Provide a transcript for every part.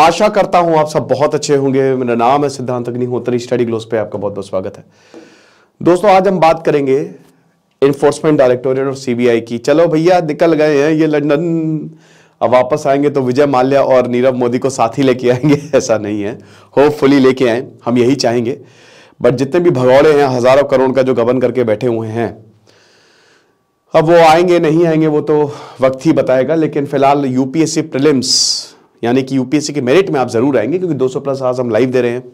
आशा करता हूं आप सब बहुत अच्छे होंगे मेरा नाम है सिद्धांत अग्निहोत्री स्टडी ग्लोस पे आपका बहुत बहुत स्वागत है दोस्तों आज हम बात करेंगे इन्फोर्समेंट डायरेक्टोरेट और सीबीआई की चलो भैया निकल गए हैं ये लंदन अब वापस आएंगे तो विजय माल्या और नीरव मोदी को साथ ही लेके आएंगे ऐसा नहीं है होपफुली लेके आए हम यही चाहेंगे बट जितने भी भगौड़े हैं हजारों करोड़ का जो गबन करके बैठे हुए हैं अब वो आएंगे नहीं आएंगे वो तो वक्त ही बताएगा लेकिन फिलहाल यूपीएससी प्रिलिम्स यानी कि यूपीएससी के मेरिट में आप ज़रूर आएंगे क्योंकि 200 प्लस आज हम लाइव दे रहे हैं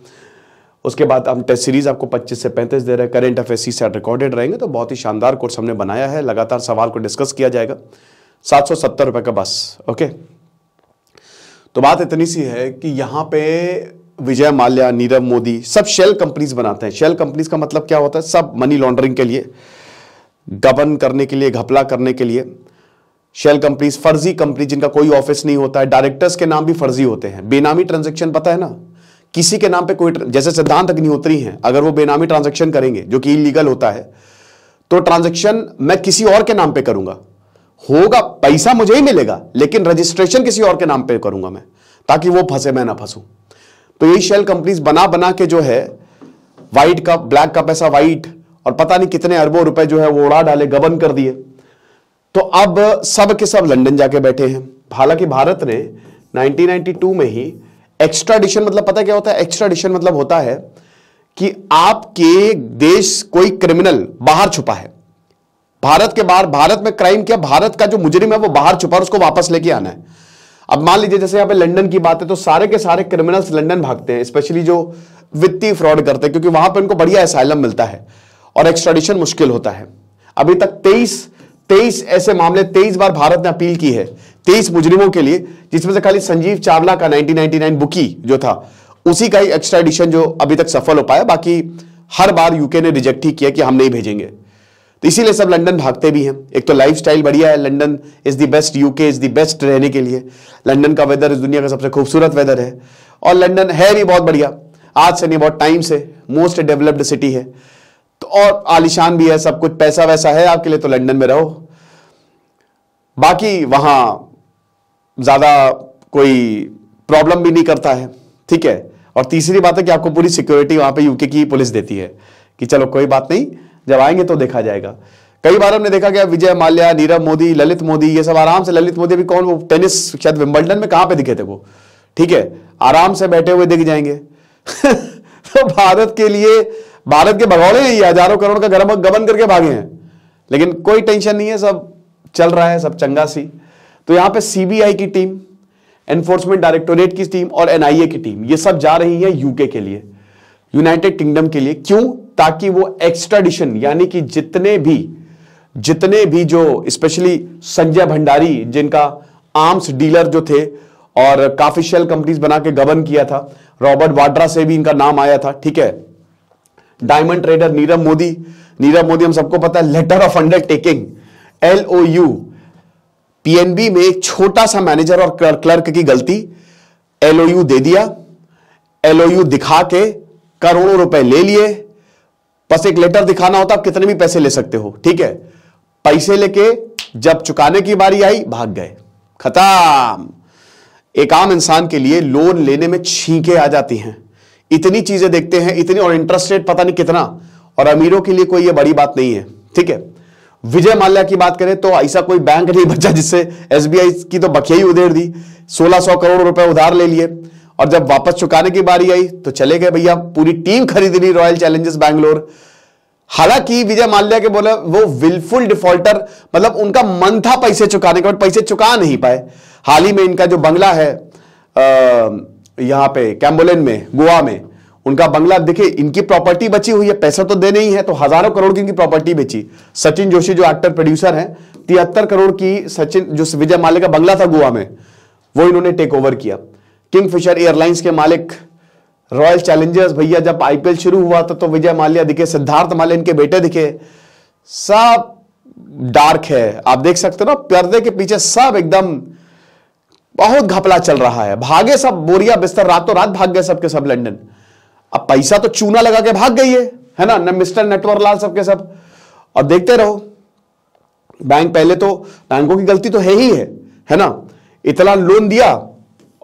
उसके बाद हम टेस्ट सीरीज़ आपको 25 से 35 दे रहे हैं current affair CSAT recorded रहेंगे तो बहुत ही शानदार कोर्स हमने बनाया है लगातार सवाल को डिस्कस किया जाएगा सात सौ का बस ओके तो बात इतनी सी है कि यहां पे विजय माल्या नीरव मोदी सब शेल कंपनीज बनाते हैं शेल कंपनीज का मतलब क्या होता है सब मनी लॉन्ड्रिंग के लिए गबन करने के लिए घपला करने के लिए शेल कंपनीज फर्जी कंपनी जिनका कोई ऑफिस नहीं होता है डायरेक्टर्स के नाम भी फर्जी होते हैं बेनामी ट्रांजेक्शन पता है ना किसी के नाम पे कोई जैसे सिद्धांत अग्निहोत्री हैं अगर वो बेनामी ट्रांजेक्शन करेंगे जो कि इलीगल होता है तो ट्रांजेक्शन मैं किसी और के नाम पे करूंगा होगा पैसा मुझे ही मिलेगा लेकिन रजिस्ट्रेशन किसी और के नाम पर करूंगा मैं ताकि वो फंसे मैं ना फंसू तो यही शेल कंपनीज बना बना के जो है व्हाइट का ब्लैक का पैसा व्हाइट और पता नहीं कितने अरबों रुपए जो है वो उड़ा डाले गबन कर दिए तो अब सब के सब लंदन जाके बैठे हैं हालांकि भारत ने 1992 में ही एक्स्ट्राडिशन मतलब पता क्या होता है एक्स्ट्राडिशन मतलब होता है कि आपके देश कोई क्रिमिनल बाहर छुपा है भारत के बाहर भारत में क्राइम किया भारत का जो मुजरिम है वो बाहर छुपा और उसको वापस लेके आना है अब मान लीजिए जैसे यहां पे लंदन की बात है तो सारे के सारे क्रिमिनल्स लंदन भागते हैं स्पेशली जो वित्तीय फ्रॉड करते हैं क्योंकि वहां पर इनको बढ़िया असाइलम मिलता है और एक्स्ट्राडिशन मुश्किल होता है अभी तक तेईस तेईस ऐसे मामले तेईस बार भारत ने अपील की है तेईस मुजरिमों के लिए जिसमें से खाली संजीव चावला का 1999 बुकी जो था उसी का ही एक्स्ट्रा एडिशन जो अभी तक सफल हो पाया बाकी हर बार यूके ने रिजेक्ट ही किया कि हम नहीं भेजेंगे तो इसीलिए सब लंदन भागते भी हैं एक तो लाइफस्टाइल बढ़िया है London is the best UK is the best रहने के लिए लंदन का वेदर इस दुनिया का सबसे खूबसूरत वेदर है और लंदन है भी बहुत बढ़िया आज से नहीं बहुत टाइम से मोस्ट डेवलप्ड सिटी है तो और आलिशान भी है सब कुछ पैसा वैसा है आपके लिए तो लंदन में रहो बाकी वहां ज़्यादा कोई प्रॉब्लम भी नहीं करता है ठीक है और तीसरी बात है कि आपको पूरी सिक्योरिटी वहां पे यूके की पुलिस देती है कि चलो कोई बात नहीं जब आएंगे तो देखा जाएगा कई बार हमने देखा गया विजय माल्या नीरव मोदी ललित मोदी ये सब आराम से ललित मोदी अभी कौन वो टेनिस शायद विम्बल्डन में कहाँ पे दिखे थे वो ठीक है आराम से बैठे हुए दिख जाएंगे तो भारत के लिए भारत के भगौड़े ही हजारों करोड़ का गबन करके भागे हैं लेकिन कोई टेंशन नहीं है सब चल रहा है सब चंगा सी तो यहां पे सीबीआई की टीम एनफोर्समेंट डायरेक्टोरेट की टीम और एनआईए की टीम ये सब जा रही है यूके के लिए यूनाइटेड किंगडम के लिए क्यों ताकि वो एक्स्ट्राडिशन यानी कि जितने भी जितने भी जो स्पेशली संजय भंडारी जिनका आर्म्स डीलर जो थे और काफी शेल कंपनीज बना के गबन किया था रॉबर्ट वाड्रा से भी इनका नाम आया था ठीक है डायमंड ट्रेडर नीरव मोदी नीरव मोदी हम सबको पता है letter of undertaking L O U PNB में एक छोटा सा मैनेजर और क्लर्क की गलती एलओयू दे दिया एलओयू दिखा के करोड़ों रुपए ले लिए बस एक लेटर दिखाना होता आप कितने भी पैसे ले सकते हो ठीक है पैसे लेके जब चुकाने की बारी आई भाग गए खत्म एक आम इंसान के लिए लोन लेने में छींके आ जाती हैं इतनी चीजें देखते हैं इतनी और इंटरेस्ट रेट पता नहीं कितना और अमीरों के लिए कोई ये बड़ी बात नहीं है ठीक है विजय माल्या की बात करें तो ऐसा कोई बैंक नहीं बचा जिससे एसबीआई की तो बखिया ही उधेड़ दी 1600 करोड़ रुपए उधार ले लिए और जब वापस चुकाने की बारी आई तो चले गए भैया पूरी टीम खरीद ली रॉयल चैलेंजर्स बैंगलोर हालांकि विजय माल्या के बोले वो विलफुल डिफॉल्टर मतलब उनका मन था पैसे चुकाने का बट पैसे चुका नहीं पाए हाल ही में इनका जो बंगला है यहां पे कैम्बोलिन में गोवा में उनका बंगला देखिए इनकी प्रॉपर्टी बची हुई है पैसा तो देने ही है तो हजारों करोड़ की इनकी प्रॉपर्टी बेची सचिन जोशी जो एक्टर प्रोड्यूसर है तिहत्तर करोड़ की सचिन जो विजय माले का बंगला था गोवा में वो इन्होंने टेक ओवर किया किंग फिशर एयरलाइंस के मालिक रॉयल चैलेंजर्स भैया जब आईपीएल शुरू हुआ था तो विजय माल्या दिखे सिद्धार्थ माले इनके बेटे दिखे सब डार्क है आप देख सकते हो ना पर्दे के पीछे सब एकदम बहुत घपला चल रहा है भागे सब बोरिया बिस्तर रातों रात भाग गए सबके सब लंडन अब पैसा तो चूना लगा के भाग गई है है ना न मिस्टर नेटवर लाल सबके सब और देखते रहो बैंक पहले तो बैंकों की गलती तो है ही है है ना इतना लोन दिया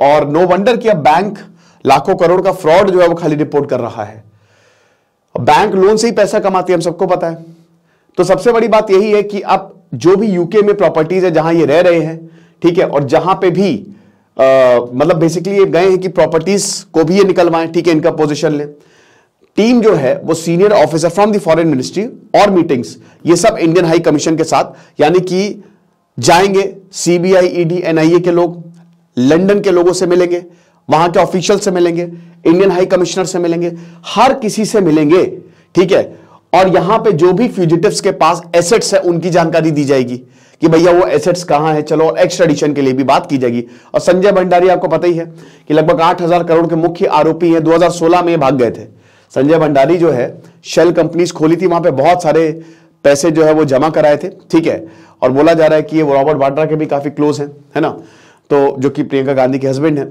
और नो वंडर कि अब बैंक लाखों करोड़ का फ्रॉड जो है वो खाली रिपोर्ट कर रहा है बैंक लोन से ही पैसा कमाती है हम सबको पता है तो सबसे बड़ी बात यही है कि अब जो भी यूके में प्रॉपर्टीज है जहां ये रह रहे हैं ठीक है और जहां पे भी मतलब बेसिकली ये गए हैं कि प्रॉपर्टीज को भी ये निकलवाएं ठीक है इनका पोजिशन ले टीम जो है वो senior officer from the foreign ministry और मीटिंग्स ये सब इंडियन हाई कमीशन के साथ यानी कि जाएंगे सीबीआई ईडी एनआईए के लोग लंदन के लोगों से मिलेंगे वहां के ऑफिशियल से मिलेंगे इंडियन हाई कमिश्नर से मिलेंगे हर किसी से मिलेंगे ठीक है और यहां पे जो भी फ्यूजिटिव्स के पास एसेट्स है उनकी जानकारी दी जाएगी कि भैया वो एसेट्स कहां है चलो और एक्स्ट्राडिशन के लिए भी बात की जाएगी और संजय भंडारी आपको पता ही है कि लगभग आठ हजार करोड़ के मुख्य आरोपी हैं 2016 में भाग गए थे संजय भंडारी जो है शेल कंपनीज खोली थी वहां पे बहुत सारे पैसे जो है वो जमा कराए थे ठीक है और बोला जा रहा है कि ये रॉबर्ट वाड्रा के भी काफी क्लोज हैं है ना तो जो कि प्रियंका गांधी के हस्बैंड हैं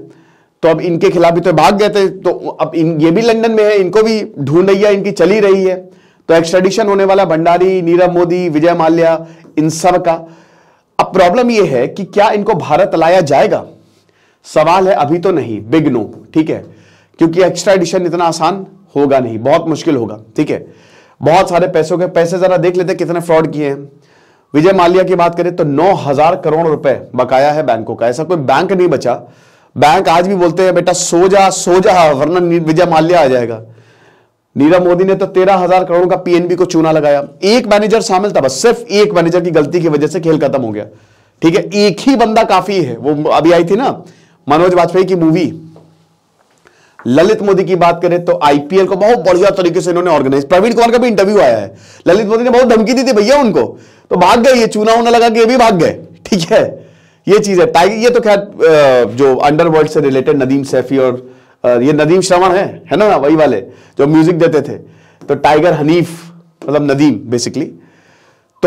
तो अब इनके खिलाफ भी तो भाग गए थे तो अब इन ये भी लंदन में है इनको भी ढूंढ रही है इनकी चली रही है तो एक्स्ट्राडिशन होने वाला भंडारी नीरव मोदी विजय माल्या इन सब का अब प्रॉब्लम यह है कि क्या इनको भारत लाया जाएगा सवाल है अभी तो नहीं बिग नो ठीक है क्योंकि एडिशन इतना आसान होगा नहीं बहुत मुश्किल होगा ठीक है बहुत सारे पैसों के पैसे जरा देख लेते कितने फ्रॉड किए हैं विजय माल्या की बात करें तो नौ हजार करोड़ रुपए बकाया है बैंकों का ऐसा कोई बैंक नहीं बचा बैंक आज भी बोलते हैं बेटा सो जा सो जा वरना विजय माल्या आ जाएगा नीरव मोदी ने तो तेरह हजार करोड़ का पीएनबी को चूना लगाया एक मैनेजर शामिल था बस सिर्फ एक मैनेजर की गलती की वजह से खेल खत्म हो गया ठीक है एक ही बंदा काफी है वो अभी आई थी ना मनोज वाजपेयी की मूवी ललित मोदी की बात करें तो आईपीएल को बहुत बढ़िया तरीके से इन्होंने ऑर्गेनाइज प्रवीण कुमार का भी इंटरव्यू आया है ललित मोदी ने बहुत धमकी दी थी भैया उनको तो भाग गए ये चूना होने लगा कि ये भी भाग गए ठीक है ये चीज है ये तो खैर जो अंडरवर्ल्ड से रिलेटेड नदीम सैफी और ये नदीम श्रवण है है ना वही वाले जो म्यूजिक देते थे तो टाइगर हनीफ मतलब नदीम बेसिकली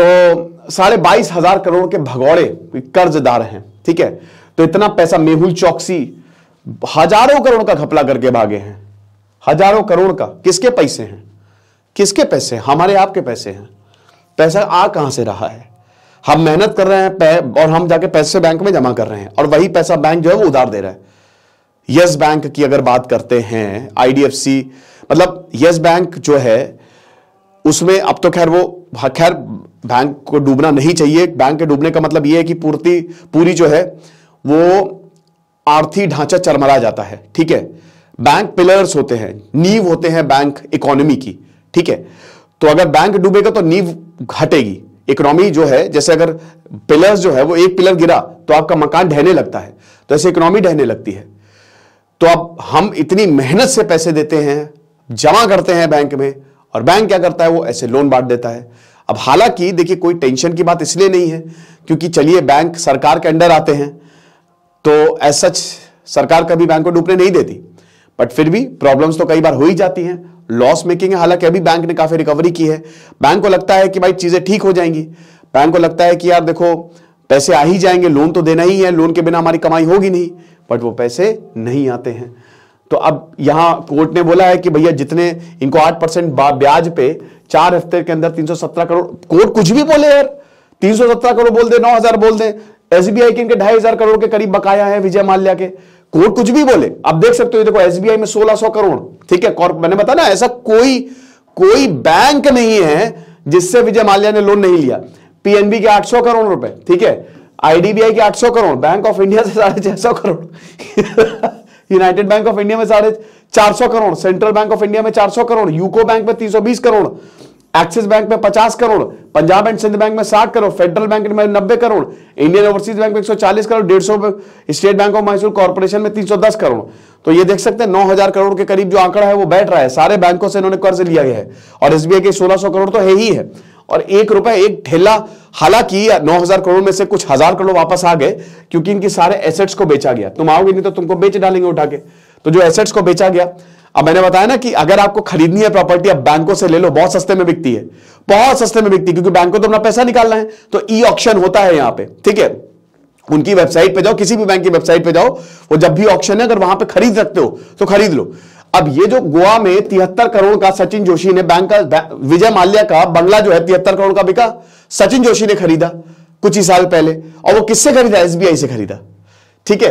तो साढ़े बाईस हजार करोड़ के भगौड़े कर्जदार हैं ठीक है तो इतना पैसा मेहुल चौकसी हजारों करोड़ का घपला करके भागे हैं हजारों करोड़ का किसके पैसे हैं किसके पैसे हैं हमारे आपके पैसे हैं पैसा आ कहां से रहा है हम मेहनत कर रहे हैं और हम जाके पैसे बैंक में जमा कर रहे हैं और वही पैसा बैंक जो है वो उधार दे रहा है यस बैंक की अगर बात करते हैं आईडीएफसी मतलब यस बैंक जो है उसमें अब तो खैर वो खैर बैंक को डूबना नहीं चाहिए बैंक के डूबने का मतलब ये है कि पूर्ति पूरी जो है वो आर्थिक ढांचा चरमरा जाता है ठीक है बैंक पिलर्स होते हैं नींव होते हैं बैंक इकोनॉमी की ठीक है तो अगर बैंक डूबेगा तो नींव घटेगी इकोनॉमी जो है जैसे अगर पिलर्स जो है वो एक पिलर गिरा तो आपका मकान ढहने लगता है तो ऐसे इकोनॉमी ढहने लगती है तो अब हम इतनी मेहनत से पैसे देते हैं जमा करते हैं बैंक में और बैंक क्या करता है वो ऐसे लोन बांट देता है अब हालांकि देखिए कोई टेंशन की बात इसलिए नहीं है क्योंकि चलिए बैंक सरकार के अंडर आते हैं तो ऐसा सरकार कभी बैंक को डूबने नहीं देती बट फिर भी प्रॉब्लम्स तो कई बार हो ही जाती हैं लॉस मेकिंग है हालांकि अभी बैंक ने काफ़ी रिकवरी की है बैंक को लगता है कि भाई चीज़ें ठीक हो जाएंगी बैंक को लगता है कि यार देखो पैसे आ ही जाएंगे लोन तो देना ही है लोन के बिना हमारी कमाई होगी नहीं बट वो पैसे नहीं आते हैं तो अब यहां कोर्ट ने बोला है कि भैया जितने इनको आठ परसेंट ब्याज पे चार हफ्ते के अंदर 317 करोड़ कोर्ट कुछ भी बोले यार 317 करोड़ बोल दे 9000 बोल दे एसबीआई के इनके ढाई हजार करोड़ के करीब बकाया है विजय माल्या के कोर्ट कुछ भी बोले अब देख सकते हो देखो एसबीआई में सोलह सौ करोड़ ठीक है कॉर्प मैंने बताया ना ऐसा कोई कोई बैंक नहीं है जिससे विजय माल्या ने लोन नहीं लिया पीएनबी के सौ करोड़ रुपए ठीक है आईडीबीआई के 800 करोड़ बैंक ऑफ इंडिया से साढ़े छह सौ crore United Bank of India में साढ़े चार सौ crore Central Bank of India में चार सौ करोड़ यूको बैंक में तीन सौ बीस करोड़ एक्सिस बैंक में पचास करोड़ पंजाब एंड सिंध बैंक में साठ करोड़ फेडरल बैंक में नब्बे करोड़ इंडियन ओवरसीज बैंक में 140 करोड़ डेढ़ सौ State Bank of Mysore corporation में 310 करोड़ तो ये देख सकते हैं नौ हजार करोड़ के करीब जो आंकड़ा है वो बैठ रहा है सारे बैंकों से इन्होंने कर्ज लिया गया है और एसबीआई के 1600 करोड़ तो है ही है और एक रुपए एक ठेला हालांकि 9000 करोड़ में से कुछ हजार करोड़ वापस आ गए क्योंकि इनके सारे एसेट्स को बेचा गया तुम आओगे नहीं तो तुमको बेच डालेंगे उठा के तो जो एसेट्स को बेचा गया अब मैंने बताया ना कि अगर आपको खरीदनी है प्रॉपर्टी अब बैंकों से ले लो बहुत सस्ते में बिकती है बहुत सस्ते में बिकती है क्योंकि बैंकों तो अपना पैसा निकालना है तो ई ऑप्शन होता है यहां पर ठीक है उनकी वेबसाइट पे जाओ किसी भी बैंक की वेबसाइट पे जाओ वो जब भी ऑप्शन है अगर वहां पे खरीद सकते हो तो खरीद लो अब ये जो गोवा में तिहत्तर करोड़ का सचिन जोशी ने बैंक का विजय माल्या का बंगला जो है तिहत्तर करोड़ का बिका सचिन जोशी ने खरीदा कुछ ही साल पहले और वो किससे खरीदा एसबीआई से खरीदा ठीक है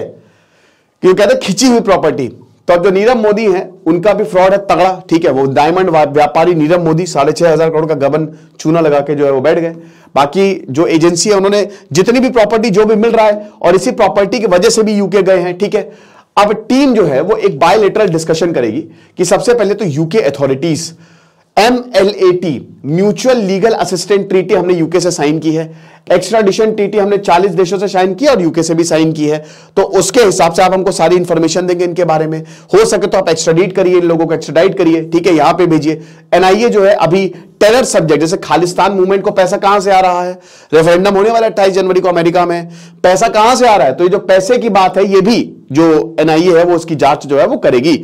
क्यों कहते खिंची हुई प्रॉपर्टी तो अब जो नीरव मोदी है उनका भी फ्रॉड है तगड़ा ठीक है वो डायमंड व्यापारी नीरव मोदी साढ़े छह हजार करोड़ का गबन चूना लगा के जो है वो बैठ गए बाकी जो एजेंसी है उन्होंने जितनी भी प्रॉपर्टी जो भी मिल रहा है और इसी प्रॉपर्टी की वजह से भी यूके गए हैं ठीक है अब टीम जो है वो एक बायोलेटरल डिस्कशन करेगी कि सबसे पहले तो UK authorities M L A T mutual legal assistant treaty हमने यूके से साइन की है एक्स्ट्राडिशन ट्रीटी हमने 40 देशों से साइन की है और यूके से भी साइन की है तो उसके हिसाब से आप हमको सारी इंफॉर्मेशन देंगे इनके बारे में हो सके तो आप एक्स्ट्राडिट करिए इन लोगों को एक्स्ट्राडाइट करिए ठीक है यहां पे भेजिए एनआईए जो है अभी टेरर सब्जेक्ट जैसे खालिस्तान मूवमेंट को पैसा कहां से आ रहा है रेफरेंडम होने वाला अट्ठाईस जनवरी को अमेरिका में पैसा कहां से आ रहा है तो ये जो पैसे की बात है ये भी जो एनआईए है वो उसकी जांच जो है वो करेगी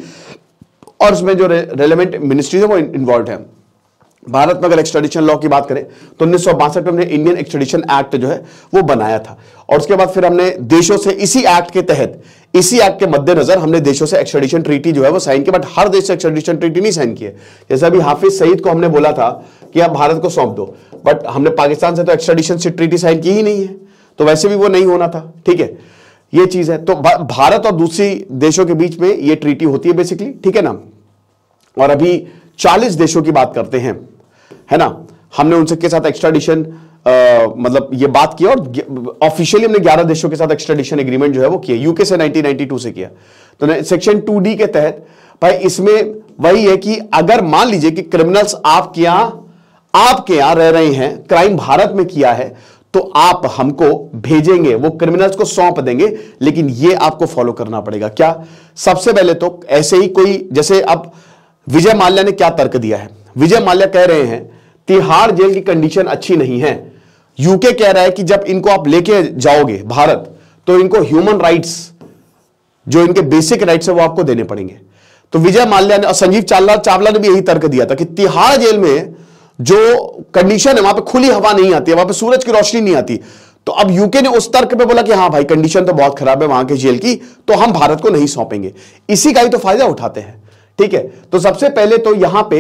और उसमें जो रेलिवेंट मिनिस्ट्रीज है वो इन्वॉल्व है भारत में अगर एक्सट्रेडिशन लॉ की बात करें तो उन्नीस में हमने इंडियन एक्सट्रेडिशन एक्ट जो है वो बनाया था और उसके बाद फिर हमने देशों से इसी एक्ट के तहत इसी एक्ट के मद्देनजर हमने देशों से एक्सट्रेडिशन ट्रीटी जो है वो साइन की बट हर देश से एक्सट्रेडिशन ट्रीटी नहीं साइन की है जैसे अभी हाफिज सईद को हमने बोला था कि आप भारत को सौंप दो बट हमने पाकिस्तान से तो एक्सट्रेडिशन से ट्रीटी साइन की ही नहीं है तो वैसे भी वो नहीं होना था ठीक है ये चीज है तो भारत और दूसरी देशों के बीच में ये ट्रीटी होती है बेसिकली ठीक है ना और अभी 40 देशों की बात करते हैं है ना हमने उन सबके साथ एक्स्ट्राडिशन मतलब ये बात की और ऑफिशियली हमने 11 देशों के साथ एक्स्ट्राडिशन एग्रीमेंट जो है वो किया यूके से 1992 से किया तो सेक्शन 2D के तहत भाई इसमें वही है कि अगर मान लीजिए कि क्रिमिनल्स आपके यहां आपके यहां रह रहे हैं क्राइम भारत में किया है तो आप हमको भेजेंगे वो क्रिमिनल्स को सौंप देंगे लेकिन ये आपको फॉलो करना पड़ेगा क्या सबसे पहले तो ऐसे ही कोई जैसे अब विजय माल्या ने क्या तर्क दिया है विजय माल्या कह रहे हैं तिहाड़ जेल की कंडीशन अच्छी नहीं है यूके कह रहा है कि जब इनको आप लेके जाओगे भारत तो इनको ह्यूमन राइट्स जो इनके बेसिक राइट्स है वो आपको देने पड़ेंगे तो विजय माल्या ने और संजीव चावला चावला ने भी यही तर्क दिया था कि तिहाड़ जेल में जो कंडीशन है वहां पे खुली हवा नहीं आती है वहां पे सूरज की रोशनी नहीं आती तो अब यूके ने उस तर्क पे बोला कि हाँ भाई कंडीशन तो बहुत खराब है वहां के जेल की तो हम भारत को नहीं सौंपेंगे इसी का ही तो फायदा उठाते हैं ठीक है तो सबसे पहले तो यहां पे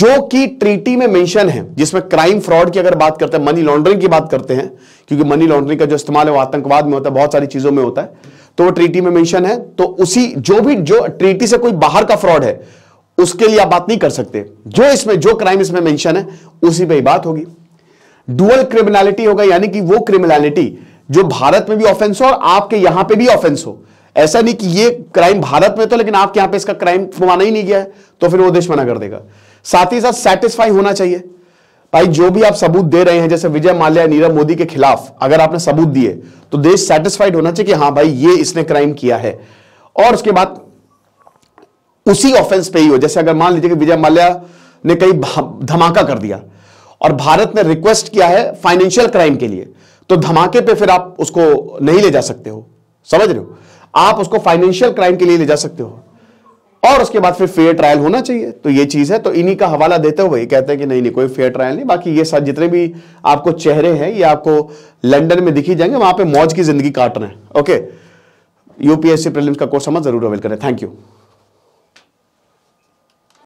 जो कि ट्रीटी में मेंशन है जिसमें क्राइम फ्रॉड की अगर बात करते हैं मनी लॉन्ड्रिंग की बात करते हैं क्योंकि मनी लॉन्ड्रिंग का जो इस्तेमाल है वो आतंकवाद में होता है बहुत सारी चीजों में होता है तो वो ट्रीटी में मेंशन है तो उसी जो भी जो ट्रीटी से कोई बाहर का फ्रॉड है उसके लिए आप बात नहीं कर सकते जो इसमें जो क्राइम इसमें मेंशन है उसी पे ही बात होगी डुअल क्रिमिनलिटी होगा यानी कि वो क्रिमिनलिटी जो भारत में भी ऑफेंस हो और आपके यहां पे भी ऑफेंस हो ऐसा नहीं कि ये क्राइम भारत में तो लेकिन आपके यहां पे इसका क्राइम माना ही नहीं गया है तो फिर वो देश मना कर देगा साथ ही साथ सेटिस्फाई होना चाहिए भाई जो भी आप सबूत दे रहे हैं जैसे विजय माल्या नीरव मोदी के खिलाफ अगर आपने सबूत दिए तो देश सेटिस्फाइड होना चाहिए कि हाँ भाई ये इसने क्राइम किया है और उसके बाद उसी ऑफेंस पे ही हो जैसे अगर मान लीजिए कि विजय माल्या ने कहीं धमाका कर दिया और भारत ने रिक्वेस्ट किया है फाइनेंशियल क्राइम के लिए तो धमाके पे फिर आप उसको नहीं ले जा सकते हो समझ रहे हो आप उसको फाइनेंशियल क्राइम के लिए ले जा सकते हो और उसके बाद फिर फेयर ट्रायल होना चाहिए तो ये चीज है तो इन्हीं का हवाला देते हुए कहते हैं कि नहीं नहीं कोई फेयर ट्रायल नहीं बाकी ये साथ जितने भी आपको चेहरे हैं ये आपको लंदन में दिखी जाएंगे वहां पे मौज की जिंदगी काट रहे हैं ओके यूपीएससी प्रीलिम्स का कोर्स हम जरूर अवेल करें थैंक यू